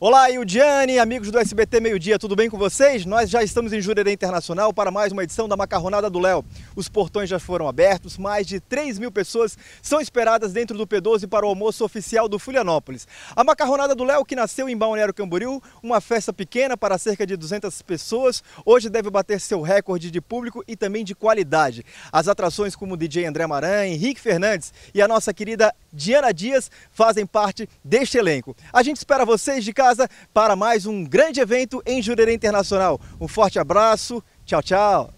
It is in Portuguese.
Olá, Ildiane, amigos do SBT Meio Dia, tudo bem com vocês? Nós já estamos em Jurerê Internacional para mais uma edição da Macarronada do Léo. Os portões já foram abertos, mais de 3 mil pessoas são esperadas dentro do P12 para o almoço oficial do Florianópolis. A Macarronada do Léo, que nasceu em Balneário Camboriú, uma festa pequena para cerca de 200 pessoas, hoje deve bater seu recorde de público e também de qualidade. As atrações como o DJ André Maran, Henrique Fernandes e a nossa querida Diana Dias fazem parte deste elenco. A gente espera vocês de casa casa para mais um grande evento em Jurerê Internacional. Um forte abraço, tchau, tchau.